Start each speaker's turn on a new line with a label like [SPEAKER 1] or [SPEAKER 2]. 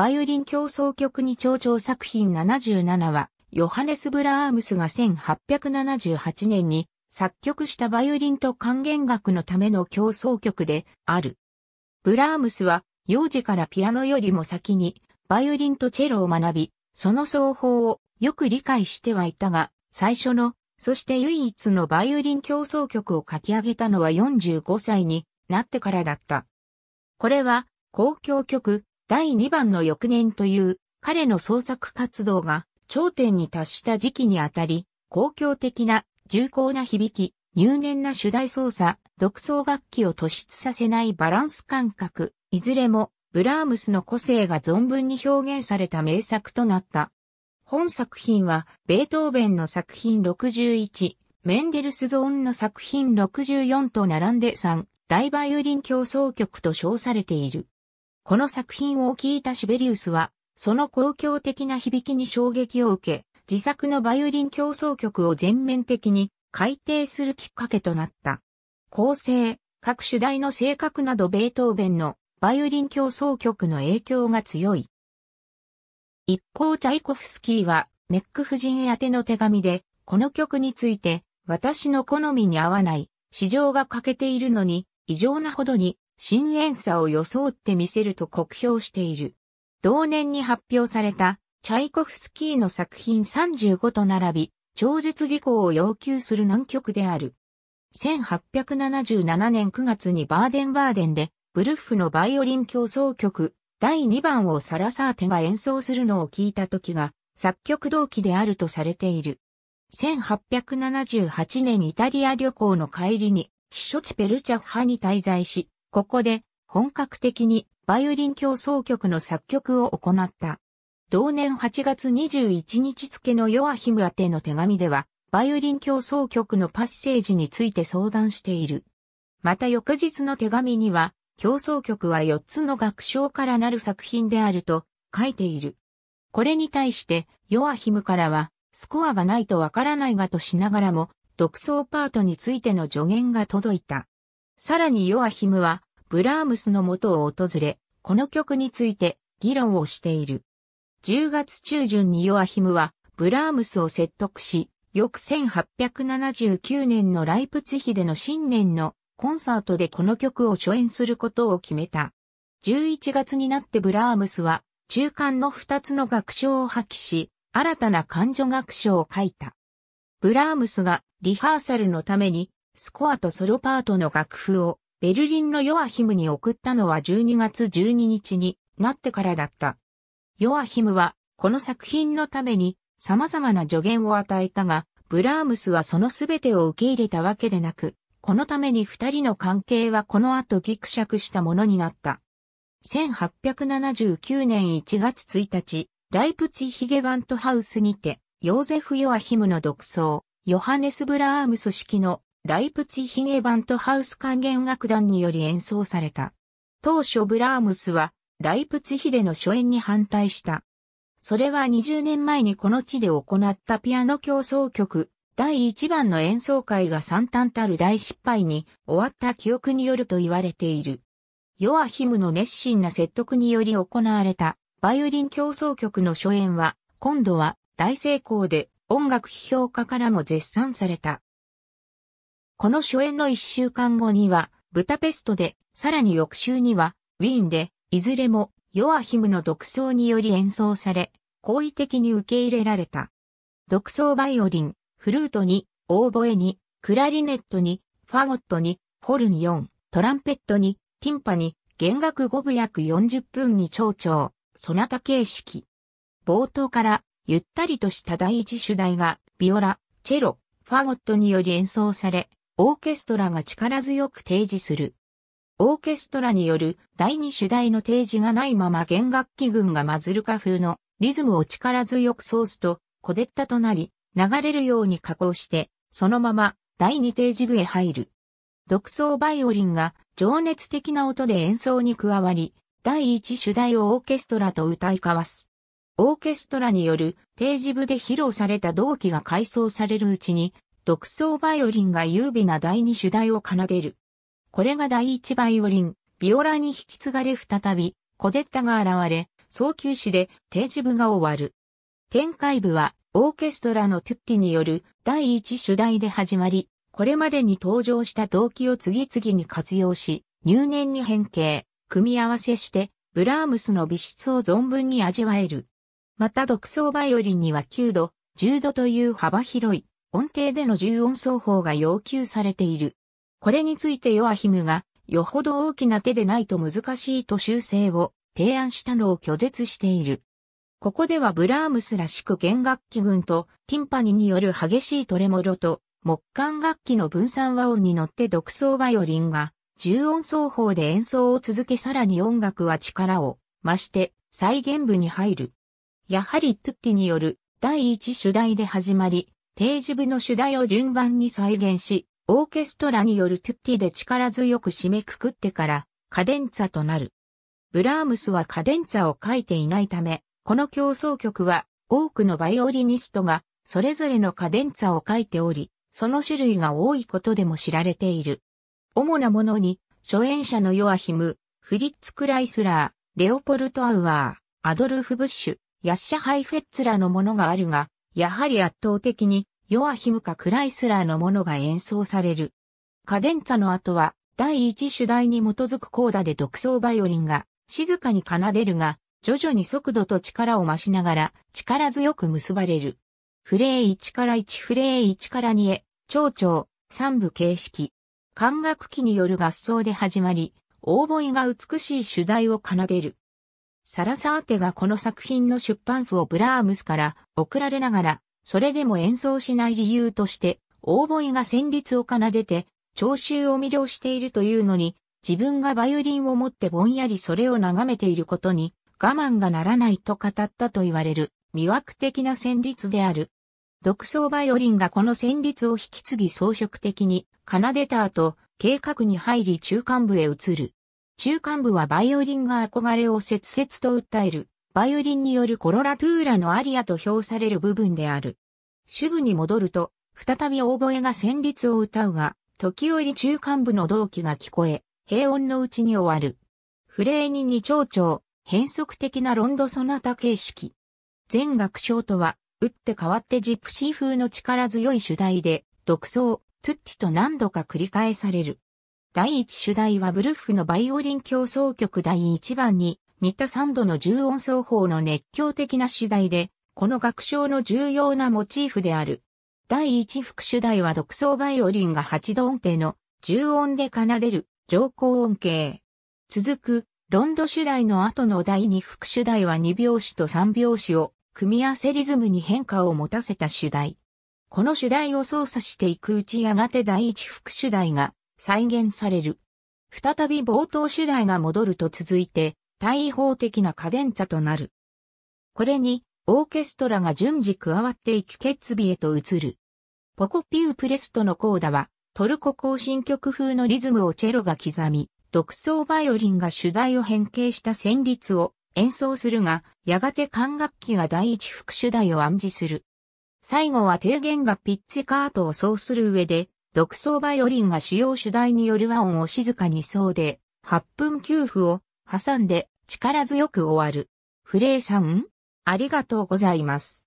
[SPEAKER 1] バイオリン競争曲に長調作品77は、ヨハネス・ブラームスが1878年に作曲したバイオリンと管弦楽のための競争曲である。ブラームスは幼児からピアノよりも先にバイオリンとチェロを学び、その奏法をよく理解してはいたが、最初の、そして唯一のバイオリン競争曲を書き上げたのは45歳になってからだった。これは、公共曲、第2番の翌年という彼の創作活動が頂点に達した時期にあたり、公共的な重厚な響き、入念な主題操作、独奏楽器を突出させないバランス感覚、いずれもブラームスの個性が存分に表現された名作となった。本作品は、ベートーベンの作品61、メンデルスゾーンの作品64と並んで3、大バイオリン競争曲と称されている。この作品を聞いたシベリウスは、その公共的な響きに衝撃を受け、自作のバイオリン競争曲を全面的に改訂するきっかけとなった。構成、各主題の性格などベートーベンのバイオリン競争曲の影響が強い。一方チャイコフスキーはメック夫人宛ての手紙で、この曲について私の好みに合わない、市場が欠けているのに異常なほどに深淵さを装って見せると酷評している。同年に発表された、チャイコフスキーの作品35と並び、超絶技巧を要求する難曲である。1877年9月にバーデンバーデンで、ブルッフのバイオリン競争曲、第2番をサラサーテが演奏するのを聞いた時が、作曲同期であるとされている。1878年イタリア旅行の帰りに、避暑地ペルチャフ派に滞在し、ここで本格的にバイオリン競争曲の作曲を行った。同年8月21日付のヨアヒム宛ての手紙では、バイオリン競争曲のパッセージについて相談している。また翌日の手紙には、競争曲は4つの楽章からなる作品であると書いている。これに対してヨアヒムからはスコアがないとわからないがとしながらも独奏パートについての助言が届いた。さらにヨアヒムは、ブラームスの元を訪れ、この曲について議論をしている。10月中旬にヨアヒムは、ブラームスを説得し、翌1879年のライプツヒでの新年のコンサートでこの曲を初演することを決めた。11月になってブラームスは、中間の2つの楽章を破棄し、新たな感情楽章を書いた。ブラームスがリハーサルのためにスコアとソロパートの楽譜をベルリンのヨアヒムに送ったのは12月12日になってからだった。ヨアヒムはこの作品のために様々な助言を与えたが、ブラームスはその全てを受け入れたわけでなく、このために二人の関係はこの後ギクシャクしたものになった。1879年1月1日、ライプツィヒゲバントハウスにて、ヨーゼフ・ヨアヒムの独奏、ヨハネス・ブラームス式のライプツィヒゲバントハウス管弦楽団により演奏された。当初ブラームスはライプツィヒでの初演に反対した。それは20年前にこの地で行ったピアノ競争曲第1番の演奏会が惨憺たる大失敗に終わった記憶によると言われている。ヨアヒムの熱心な説得により行われたバイオリン競争曲の初演は今度は大成功で音楽批評家からも絶賛された。この初演の一週間後には、ブタペストで、さらに翌週には、ウィーンで、いずれも、ヨアヒムの独奏により演奏され、好意的に受け入れられた。独奏バイオリン、フルートに、オーボエに、クラリネットに、ファゴットに、ホルン4、トランペットに、ティンパに、弦楽5部約40分に長調、そなた形式。冒頭から、ゆったりとした第一主題が、ビオラ、チェロ、ファゴットにより演奏され、オーケストラが力強く提示する。オーケストラによる第二主題の提示がないまま弦楽器群がマズルカ風のリズムを力強くソースとコデッタとなり流れるように加工してそのまま第二提示部へ入る。独奏バイオリンが情熱的な音で演奏に加わり第一主題をオーケストラと歌い交わす。オーケストラによる提示部で披露された同期が改装されるうちに独奏バイオリンが優美な第二主題を奏でる。これが第一バイオリン、ビオラに引き継がれ再び、コデッタが現れ、早急死で定時部が終わる。展開部は、オーケストラのトゥッティによる第一主題で始まり、これまでに登場した動機を次々に活用し、入念に変形、組み合わせして、ブラームスの美質を存分に味わえる。また独奏バイオリンには9度、10度という幅広い音程での重音奏法が要求されている。これについてヨアヒムが、よほど大きな手でないと難しいと修正を提案したのを拒絶している。ここではブラームスらしく弦楽器群とティンパニによる激しいトレモロと木管楽器の分散和音に乗って独奏バイオリンが重音奏法で演奏を続けさらに音楽は力を増して再現部に入る。やはりトゥッティによる第一主題で始まり、定時部の主題を順番に再現し、オーケストラによるトゥッティで力強く締めくくってから、カデンツァとなる。ブラームスはカデンツァを書いていないため、この競争曲は多くのバイオリニストがそれぞれのカデンツァを書いており、その種類が多いことでも知られている。主なものに、初演者のヨアヒム、フリッツ・クライスラー、レオポルト・アウアー、アドルフ・ブッシュ、ヤッシャ・ハイフェッツらのものがあるが、やはり圧倒的にヨアヒムかクライスラーのものが演奏される。カデンツァの後は、第一主題に基づくコーダで独奏バイオリンが静かに奏でるが、徐々に速度と力を増しながら力強く結ばれる。フレー1から1フレー1から2へ、蝶々、三部形式。管楽器による合奏で始まり、大ーボイが美しい主題を奏でる。サラサーテがこの作品の出版譜をブラームスから送られながら、それでも演奏しない理由として、オーボイが旋律を奏でて、聴衆を魅了しているというのに、自分がバイオリンを持ってぼんやりそれを眺めていることに、我慢がならないと語ったと言われる、魅惑的な旋律である。独奏バイオリンがこの旋律を引き継ぎ装飾的に奏でた後、計画に入り中間部へ移る。中間部はバイオリンが憧れを切々と訴えるバイオリンによるコロラトゥーラのアリアと評される部分である。主部に戻ると、再びオーボエが旋律を歌うが、時折中間部の同期が聞こえ、平穏のうちに終わる。フレーニに蝶々、調、変則的なロンドソナタ形式。全楽章とは、打って変わってジプシー風の力強い主題で、独奏、トゥッティと何度か繰り返される。第一主題はブルッフのバイオリン競争曲第一番に、似た3度の重音奏法の熱狂的な主題で、この楽章の重要なモチーフである。第1副主題は独奏バイオリンが8度音程の重音で奏でる上高音形。続く、ロンド主題の後の第2副主題は2拍子と3拍子を組み合わせリズムに変化を持たせた主題。この主題を操作していくうちやがて第1副主題が再現される。再び冒頭主題が戻ると続いて、対砲的なカデンツァとなる。これに、オーケストラが順次加わっていき決備へと移る。ポコピュープレストのコーダは、トルコ行進曲風のリズムをチェロが刻み、独奏バイオリンが主題を変形した旋律を演奏するが、やがて管楽器が第一副主題を暗示する。最後は低弦がピッツィカートを奏する上で、独奏バイオリンが主要主題による和音を静かに奏で、8分休符を挟んで力強く終わる。フレイさん、ありがとうございます。